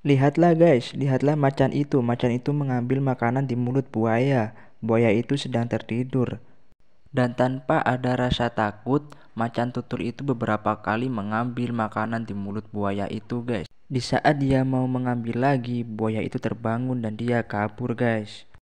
Lihatlah guys, lihatlah macan itu. Macan itu mengambil makanan di mulut buaya. Buaya itu sedang tertidur. Dan tanpa ada rasa takut, macan tutul itu beberapa kali mengambil makanan di mulut buaya itu guys. Di saat dia mau mengambil lagi, buaya itu terbangun dan dia kabur guys.